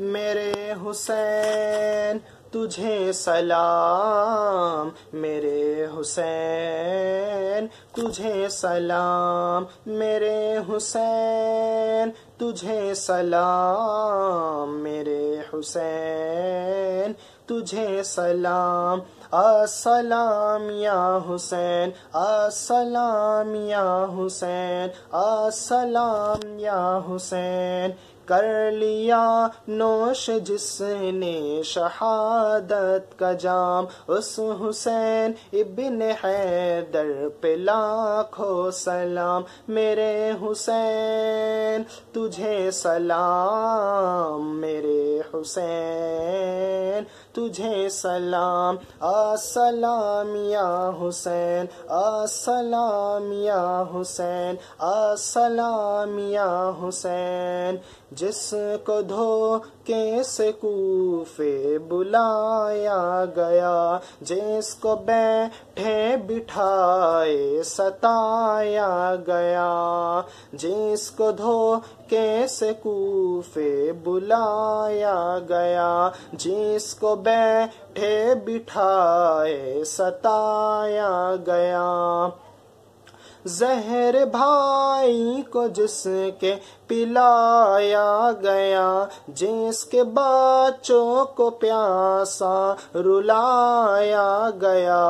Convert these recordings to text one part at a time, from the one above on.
मेरे हुसैन तुझे सलाम मेरे हुसैन तुझे सलाम मेरे हुसैन तुझे सलाम मेरे हुसैन तुझे सलाम असलाम या हुसैन असलाम या हुसैन असलाम या हुसैन कर लिया नोश जिसने शहादत का जाम उस हुसैन इबिन हैदर पे लाखों सलाम मेरे हुसैन तुझे सलाम मेरे हुसैन तुझे सलाम असलाम या हुसैन असलाम या हुसैन असलाम या हुसैन जिसको धो के से कूफे बुलाया गया जिसको बैठे बिठाए सताया गया जिसको धो के से कूफे बुलाया गया जिसको बैठे बिठाए सताया गया जहर भाई को जिसके पिलाया गया जिसके बच्चों को प्यासा रुलाया गया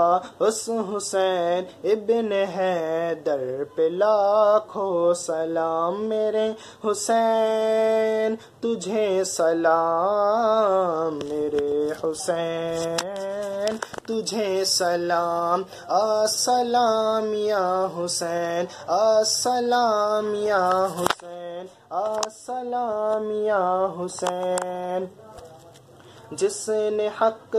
उस हुसैन इब्न हैदर पे लाखों सलाम मेरे हुसैन तुझे सलाम हुसैन तुझे सलाम असलाम या हुसैन असलाम या हुसैन असलाम या हुसैन जिसने हक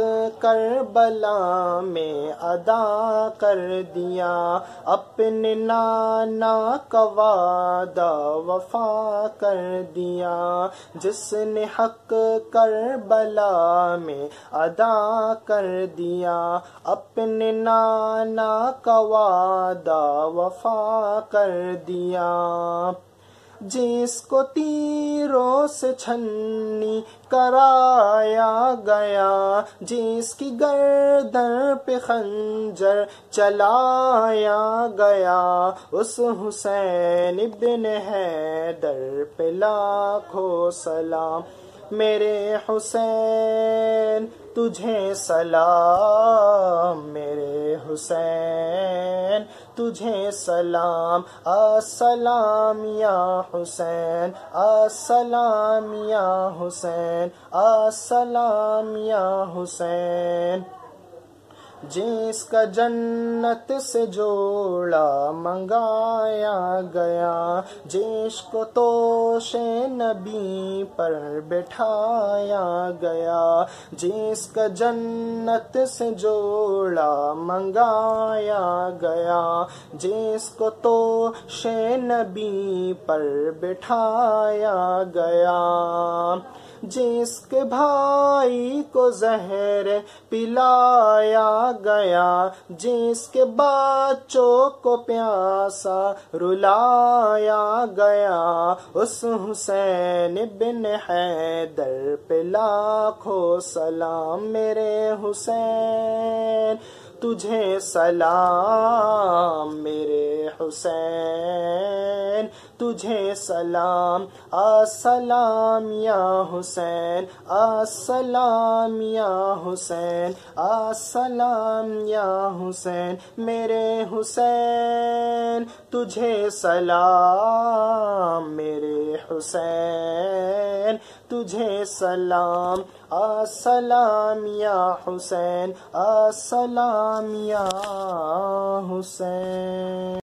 कर बला में अदा कर दिया अपने नाना कवादा वफा कर दिया जिसने हक कर बला में अदा कर दिया अपने नाना कवादा वफा कर दिया जिसको तीरों से छन्नी कराया गया जिसकी गर्दन पे खंजर चलाया गया उस हुसैन बिन हैदर पे लाखों सलाम मेरे हुसैन तुझे सलाम मेरे हुसैन तुझे सलाम असलाम या हुसैन असलाम या हुसैन असलाम या हुसैन जिसका जन्नत से जोड़ा मंगाया गया जिसको शे नबी पर बैठाया गया जिसका जन्नत से जोड़ा मंगाया गया जिसको शे नबी पर बैठाया गया जिसके भाई को जहर पिलाया गया जिसके बच्चों को प्यासा रुलाया गया उस हुसैन बिन हैदर पे लाखों सलाम मेरे हुसैन तुझे सलाम मेरे हुसैन तुझे सलाम असलाम या हुसैन असलाम या हुसैन असलाम या हुसैन मेरे हुसैन हुसैन तुझे सलाम मेरे हुसैन तुझे सलाम असलाम या हुसैन असलाम या हुसैन